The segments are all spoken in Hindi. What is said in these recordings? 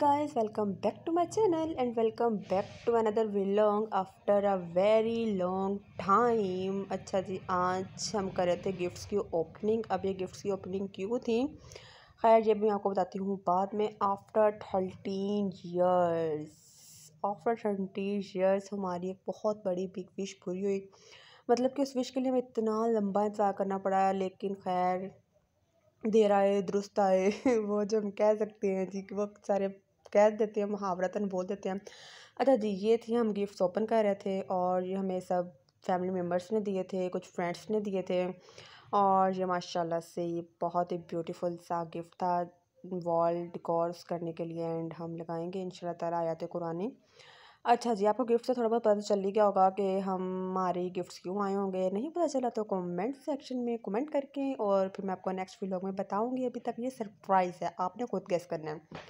guys welcome back to my channel and welcome back to another vlog after a very long time अच्छा जी आज हम कर रहे थे गिफ्ट्स की ओपनिंग अब ये गिफ्ट्स की ओपनिंग क्यों थी खैर ये भी मैं आपको बताती हूँ बाद में after thirteen years after thirteen years हमारी एक बहुत बड़ी बिग विश पूरी हुई मतलब कि उस विश के लिए हमें इतना लंबा इंतज़ार करना पड़ा लेकिन खैर देर आए दुरुस्त आए वो जो हम कह सकते हैं जी कि बहुत सारे कह देते हैं मुहावरतन बोल देते हैं अच्छा जी ये थी हम गिफ्ट्स ओपन कर रहे थे और ये हमें सब फैमिली मेम्बर्स ने दिए थे कुछ फ्रेंड्स ने दिए थे और ये माशाल्लाह से ये बहुत ही ब्यूटीफुल सा गिफ्ट था वॉल डिकॉर्स करने के लिए एंड हम लगाएंगे इन ताला आयात कुरानी अच्छा जी आपको गिफ्ट से थोड़ा बहुत पता तो चल ही गया होगा कि हमारे गिफ्ट्स क्यों आए होंगे नहीं पता चला तो कमेंट सेक्शन में कमेंट करके और फिर मैं आपको नेक्स्ट व्लॉग में बताऊंगी अभी तक ये सरप्राइज़ है आपने खुद गेस करना है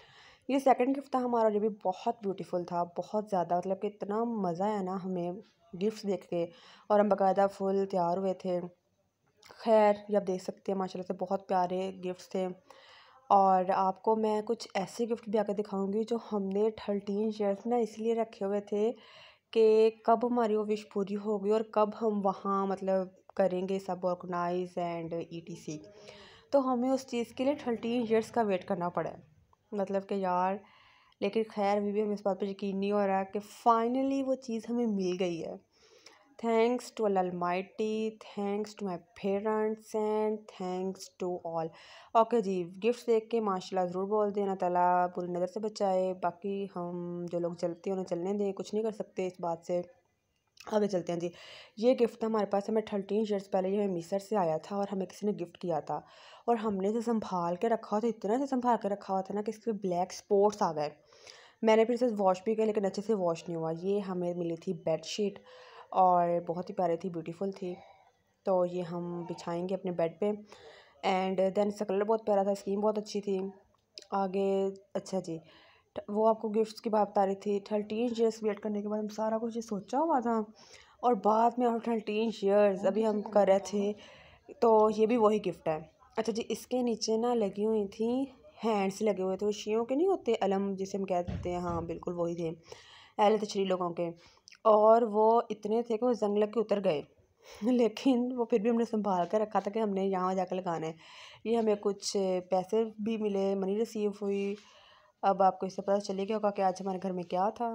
ये सेकंड गिफ्ट था हमारा जो भी बहुत ब्यूटीफुल था बहुत ज़्यादा मतलब कि इतना मज़ा आया ना हमें गिफ्ट देख के और हम बाकायदा फुल तैयार हुए थे खैर ये आप देख सकते हैं माशाल्लाह से बहुत प्यारे गिफ्ट्स थे और आपको मैं कुछ ऐसे गिफ्ट भी आकर दिखाऊंगी जो हमने थर्टीन ईयर्स ना इसलिए रखे हुए थे कि कब हमारी वो विश पूरी होगी और कब हम वहाँ मतलब करेंगे सब ऑर्गनाइज़ एंड ई तो हमें उस चीज़ के लिए थर्टीन ईयर्स का वेट करना पड़ा है मतलब कि यार लेकिन खैर अभी भी हमें इस बात पर यकीन नहीं हो रहा कि फ़ाइनली वो चीज़ हमें मिल गई है thanks to almighty thanks to my parents and thanks to all okay जी गिफ्ट देख के माशाल्लाह ज़रूर बोल देना ताला बुरी नज़र से बचाए बाकी हम जो लोग चलते हैं उन्हें चलने दें कुछ नहीं कर सकते इस बात से आगे चलते हैं जी ये गिफ्ट हमारे पास हमें थर्टीन ईयर्स पहले ये मिसर से आया था और हमें किसी ने गिफ्ट किया था और हमने इसे संभाल के रखा हुआ था इतना से संभाल के रखा हुआ था ना कि इसके ब्लैक स्पॉट्स आ गए मैंने फिर इसे वॉश भी किया लेकिन अच्छे से वॉश नहीं हुआ ये हमें मिली थी बेडशीट और बहुत ही प्यारी थी ब्यूटीफुल थी तो ये हम बिछाएंगे अपने बेड पे एंड देन इसका कलर बहुत प्यारा था स्कीम बहुत अच्छी थी आगे अच्छा जी वो आपको गिफ्ट्स की बात बता रही थी थर्टीन ईयर्स वेट करने के बाद हम सारा कुछ ये सोचा हुआ था और बाद में हम थर्टीन ईयर्स अभी हम कर रहे थे तो ये भी वही गिफ्ट है अच्छा जी इसके नीचे ना लगी हुई थी हैंड्स लगे हुए थे वो शीयों के नहीं होते अलम जिसे हम कह देते हैं हाँ बिल्कुल वही थे अहल तश्री तो लोगों के और वो इतने थे कि वो जंग लग के उतर गए लेकिन वो फिर भी हमने संभाल कर रखा था कि हमने यहाँ जाकर लगाना है ये हमें कुछ पैसे भी मिले मनी रिसीव हुई अब आपको इससे पता चलेगा होगा कि आज हमारे घर में क्या था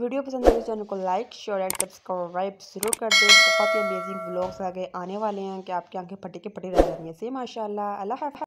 वीडियो पसंद आए तो चैनल को लाइक शेयर एंड सब्सक्राइब जरूर कर दें बहुत ही अमेजिंग ब्लॉग्स आगे आने वाले हैं कि आपकी आंखें फटी के फटी रह जाएंगे से माशाल्लाह अल्लाह